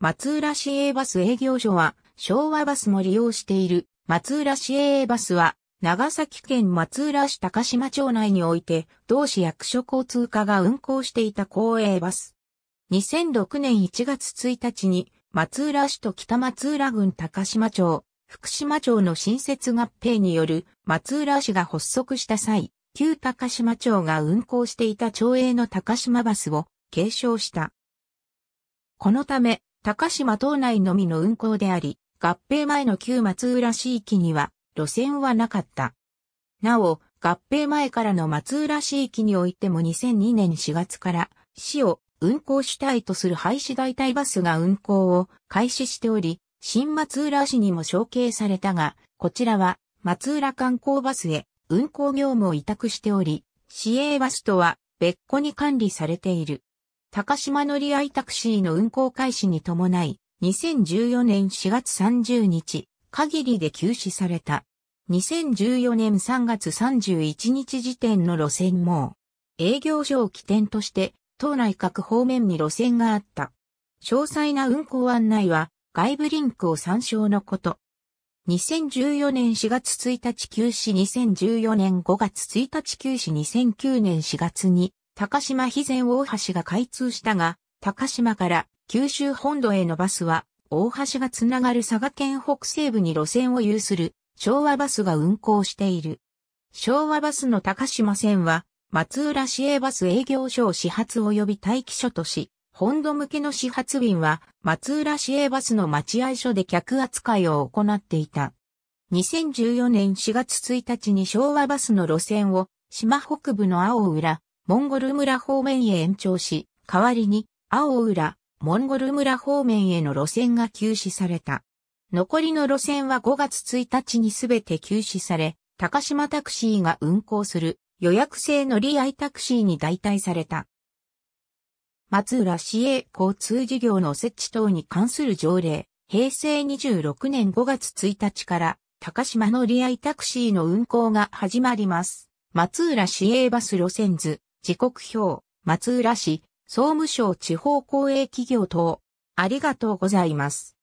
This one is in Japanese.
松浦市営バス営業所は、昭和バスも利用している、松浦市営バスは、長崎県松浦市高島町内において、同市役所交通課が運行していた公営バス。2006年1月1日に、松浦市と北松浦郡高島町、福島町の新設合併による松浦市が発足した際、旧高島町が運行していた町営の高島バスを継承した。このため、高島島内のみの運行であり、合併前の旧松浦市域には路線はなかった。なお、合併前からの松浦市域においても2002年4月から市を運行主体とする廃止代替バスが運行を開始しており、新松浦市にも承継されたが、こちらは松浦観光バスへ運行業務を委託しており、市営バスとは別個に管理されている。高島乗り合いタクシーの運行開始に伴い、2014年4月30日、限りで休止された。2014年3月31日時点の路線も、営業所を起点として、島内各方面に路線があった。詳細な運行案内は、外部リンクを参照のこと。2014年4月1日休止2014年5月1日休止2009年4月に高島肥前大橋が開通したが、高島から九州本土へのバスは、大橋がつながる佐賀県北西部に路線を有する昭和バスが運行している。昭和バスの高島線は、松浦市営バス営業所を始発及び待機所とし、本土向けの始発便は、松浦市営バスの待合所で客扱いを行っていた。2014年4月1日に昭和バスの路線を、島北部の青浦、モンゴル村方面へ延長し、代わりに、青浦、モンゴル村方面への路線が休止された。残りの路線は5月1日にすべて休止され、高島タクシーが運行する予約制乗り合いタクシーに代替された。松浦市営交通事業の設置等に関する条例、平成26年5月1日から高島乗り合いタクシーの運行が始まります。松浦市営バス路線図、時刻表、松浦市、総務省地方公営企業等。ありがとうございます。